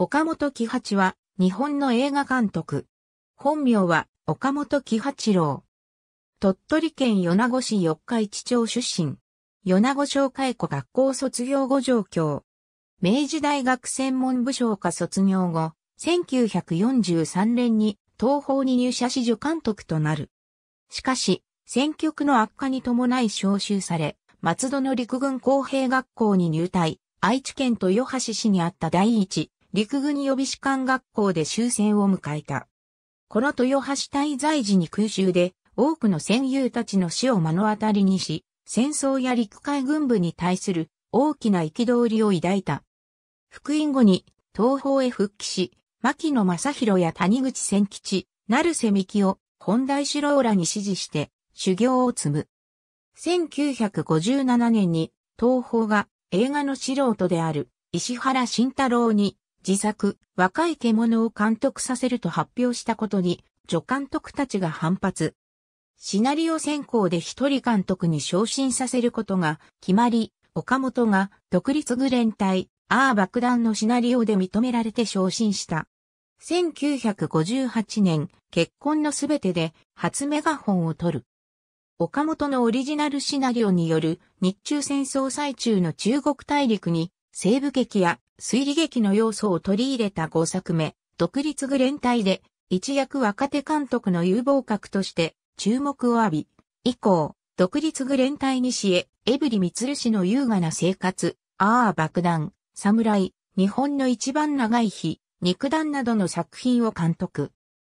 岡本喜八は、日本の映画監督。本名は、岡本喜八郎。鳥取県米子市四日市町出身。米子小会庫学校卒業後上京。明治大学専門部商科卒業後、1943年に東方に入社し助監督となる。しかし、戦局の悪化に伴い招集され、松戸の陸軍公兵学校に入隊、愛知県豊橋市にあった第一、陸軍予備士官学校で終戦を迎えた。この豊橋滞在時に空襲で多くの戦友たちの死を目の当たりにし、戦争や陸海軍部に対する大きな憤りを抱いた。復員後に東方へ復帰し、牧野正宏や谷口千吉、成瀬希を本大四郎らに指示して修行を積む。1957年に東方が映画の素人である石原慎太郎に自作、若い獣を監督させると発表したことに、助監督たちが反発。シナリオ選考で一人監督に昇進させることが決まり、岡本が独立グレン隊、アー爆弾のシナリオで認められて昇進した。1958年、結婚のすべてで初メガホンを取る。岡本のオリジナルシナリオによる日中戦争最中の中国大陸に西部劇や推理劇の要素を取り入れた5作目、独立グレン隊で、一躍若手監督の有望格として注目を浴び、以降、独立グレン隊西へ、エブリ・ミツル氏の優雅な生活、ああ爆弾、侍、日本の一番長い日、肉弾などの作品を監督。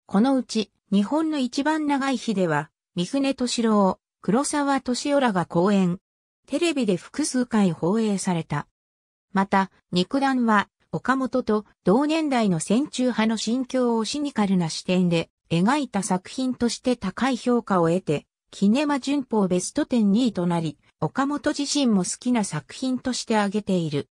このうち、日本の一番長い日では、三船敏郎、黒沢敏夫らが公演。テレビで複数回放映された。また、肉弾は、岡本と同年代の戦中派の心境をシニカルな視点で描いた作品として高い評価を得て、キネマ旬報ベスト10 2位となり、岡本自身も好きな作品として挙げている。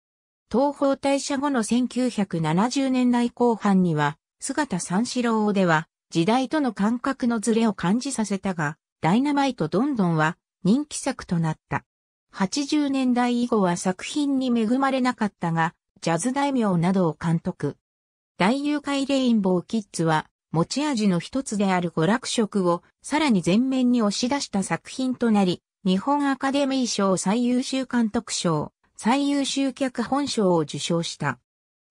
東方大社後の1970年代後半には、姿三四郎では、時代との感覚のズレを感じさせたが、ダイナマイトどんどんは人気作となった。80年代以後は作品に恵まれなかったが、ジャズ大名などを監督。大誘拐レインボーキッズは、持ち味の一つである娯楽色をさらに前面に押し出した作品となり、日本アカデミー賞最優秀監督賞、最優秀脚本賞を受賞した。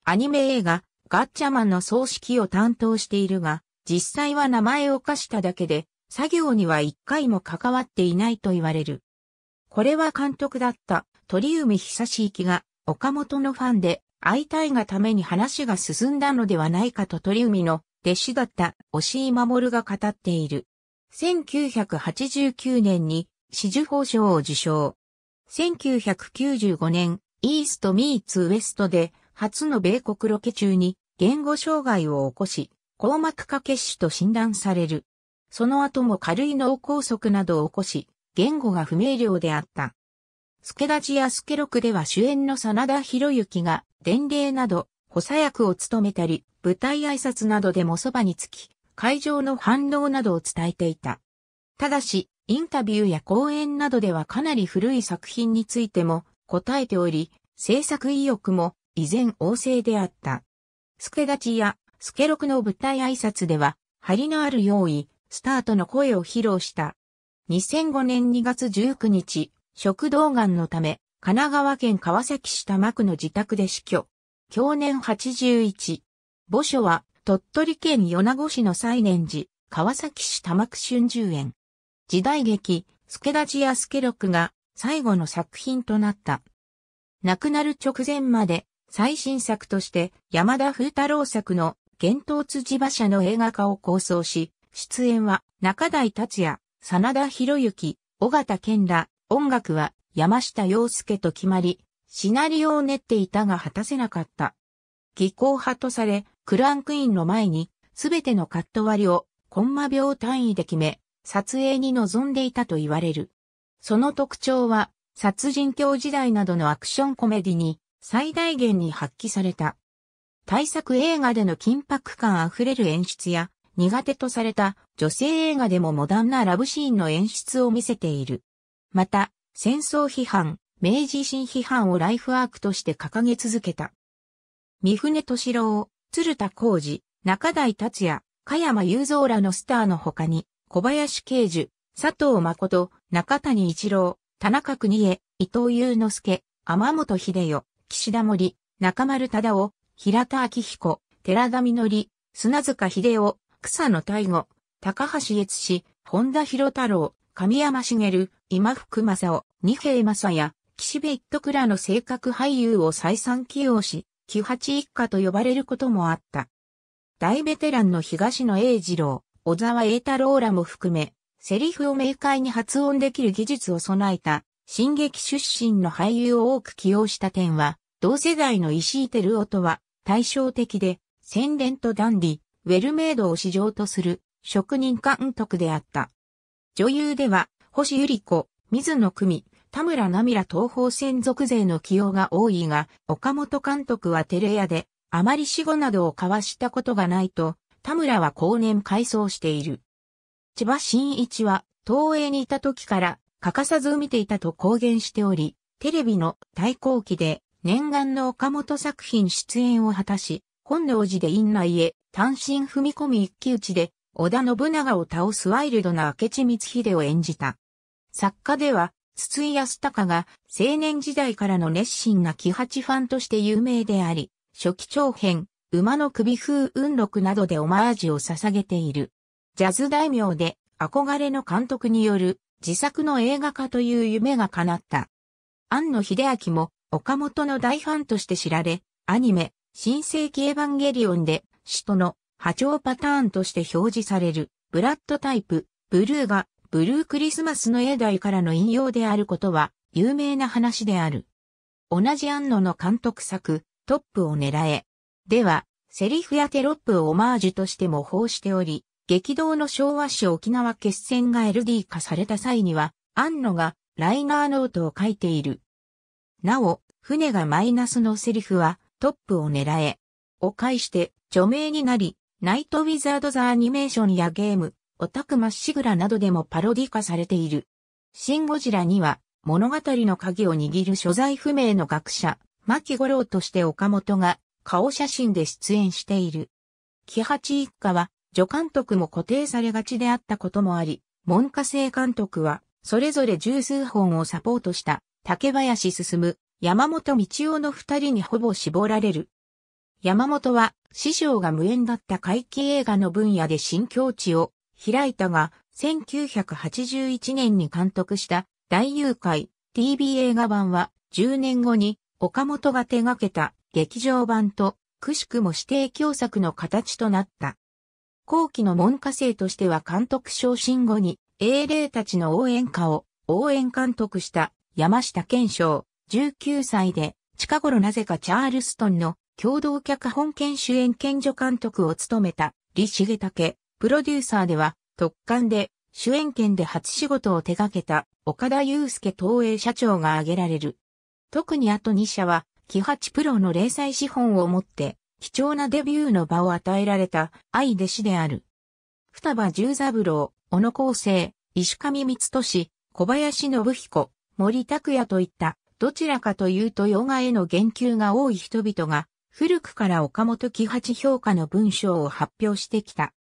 アニメ映画、ガッチャマンの葬式を担当しているが、実際は名前を課しただけで、作業には一回も関わっていないと言われる。これは監督だった鳥海久志行が岡本のファンで会いたいがために話が進んだのではないかと鳥海の弟子だった押井守が語っている。1989年に紫綬褒章を受賞。1995年、イースト・ミーツ・ウェストで初の米国ロケ中に言語障害を起こし、硬膜下血腫と診断される。その後も軽い脳梗塞などを起こし、言語が不明瞭であった。助ダチや助六では主演の真田広之が伝令など補佐役を務めたり、舞台挨拶などでもそばにつき、会場の反応などを伝えていた。ただし、インタビューや講演などではかなり古い作品についても答えており、制作意欲も依然旺盛であった。助ダチや助六の舞台挨拶では、張りのある用意、スタートの声を披露した2005年2月19日、食道癌のため、神奈川県川崎市多摩区の自宅で死去。去年81。墓所は、鳥取県米子市の西念寺、川崎市多摩区春秋園。時代劇、助田寺康家六が最後の作品となった。亡くなる直前まで、最新作として山田風太郎作の幻冬辻馬車の映画化を構想し、出演は中台達也、真田広之、尾形健ら、音楽は山下洋介と決まり、シナリオを練っていたが果たせなかった。技巧派とされ、クランクインの前に、すべてのカット割りを、コンマ秒単位で決め、撮影に臨んでいたと言われる。その特徴は、殺人狂時代などのアクションコメディに、最大限に発揮された。大作映画での緊迫感あふれる演出や、苦手とされた女性映画でもモダンなラブシーンの演出を見せている。また、戦争批判、明治維新批判をライフワークとして掲げ続けた。三船敏郎、鶴田浩二、中台達也、加山雄三らのスターの他に、小林慶樹、佐藤誠、中谷一郎、田中邦衛、伊藤祐之助、天本秀世、岸田森、中丸忠夫、平田明彦、寺田実、砂塚秀夫、草野大吾、高橋悦氏、本田博太郎、神山茂、今福正夫、二平正也、岸辺一徳らの性格俳優を再三起用し、木八一家と呼ばれることもあった。大ベテランの東野栄二郎、小沢栄太郎らも含め、セリフを明快に発音できる技術を備えた、進撃出身の俳優を多く起用した点は、同世代の石井照夫とは対照的で、宣伝とダンディ、ウェルメイドを市場とする職人監督であった。女優では、星百合子、水野久美、田村奈美ら東方専属勢の起用が多いが、岡本監督はテレ屋で、あまり死後などを交わしたことがないと、田村は後年改装している。千葉真一は、東映にいた時から、欠かさず見ていたと公言しており、テレビの対抗期で、念願の岡本作品出演を果たし、本能寺で院内へ単身踏み込み一騎打ちで織田信長を倒すワイルドな明智光秀を演じた。作家では、筒井康隆が青年時代からの熱心な喜八ファンとして有名であり、初期長編、馬の首風雲録などでオマージュを捧げている。ジャズ大名で憧れの監督による自作の映画化という夢が叶った。庵野秀明も岡本の大ファンとして知られ、アニメ、新世紀エヴァンゲリオンで、首都の波長パターンとして表示される、ブラッドタイプ、ブルーが、ブルークリスマスの絵題からの引用であることは、有名な話である。同じ安野の監督作、トップを狙え。では、セリフやテロップをオマージュとして模倣しており、激動の昭和史沖縄決戦が LD 化された際には、安野がライナーノートを書いている。なお、船がマイナスのセリフは、トップを狙え。を介して、著名になり、ナイト・ウィザード・ザ・アニメーションやゲーム、オタクまっしぐらなどでもパロディ化されている。シン・ゴジラには、物語の鍵を握る所在不明の学者、牧五郎として岡本が、顔写真で出演している。木八一家は、助監督も固定されがちであったこともあり、文科生監督は、それぞれ十数本をサポートした、竹林進、山本道夫の二人にほぼ絞られる。山本は師匠が無縁だった怪奇映画の分野で新境地を開いたが、1981年に監督した大誘拐 TV 映画版は10年後に岡本が手掛けた劇場版とくしくも指定共作の形となった。後期の門下生としては監督昇進後に英霊たちの応援歌を応援監督した山下健章19歳で近頃なぜかチャールストンの共同脚本兼主演研助監督を務めた李重武、プロデューサーでは、特艦で、主演権で初仕事を手掛けた岡田祐介東映社長が挙げられる。特にあと2社は、木八プロの零細資本を持って、貴重なデビューの場を与えられた愛弟子である。双葉十三郎、小野光生、石上光俊、小林信彦、森拓也といった、どちらかというとヨガへの言及が多い人々が、古くから岡本喜八評価の文章を発表してきた。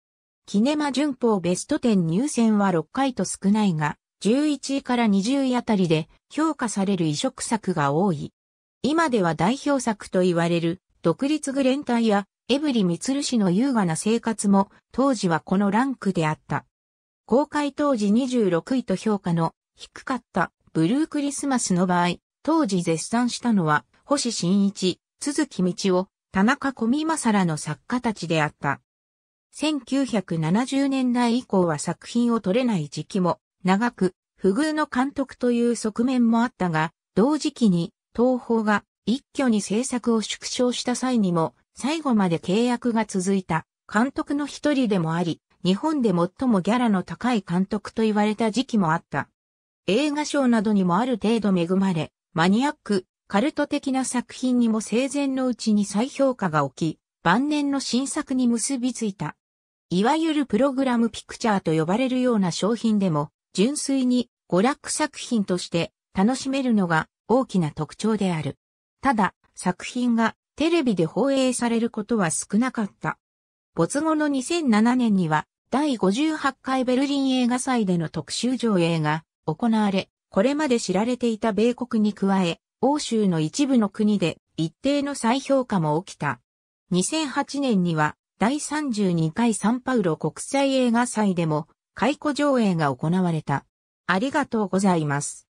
キネマ旬報ベスト10入選は6回と少ないが、11位から20位あたりで評価される移植作が多い。今では代表作と言われる、独立グレン隊や、エブリ・ミツル氏の優雅な生活も、当時はこのランクであった。公開当時26位と評価の低かったブルークリスマスの場合、当時絶賛したのは星新一、鈴木道夫、田中小見正らの作家たちであった。1970年代以降は作品を撮れない時期も長く、不遇の監督という側面もあったが、同時期に東宝が一挙に制作を縮小した際にも、最後まで契約が続いた監督の一人でもあり、日本で最もギャラの高い監督と言われた時期もあった。映画賞などにもある程度恵まれ、マニアック、カルト的な作品にも生前のうちに再評価が起き、晩年の新作に結びついた。いわゆるプログラムピクチャーと呼ばれるような商品でも、純粋に娯楽作品として楽しめるのが大きな特徴である。ただ、作品がテレビで放映されることは少なかった。没後の2007年には、第58回ベルリン映画祭での特集上映が行われ、これまで知られていた米国に加え、欧州の一部の国で一定の再評価も起きた。2008年には第32回サンパウロ国際映画祭でも解雇上映が行われた。ありがとうございます。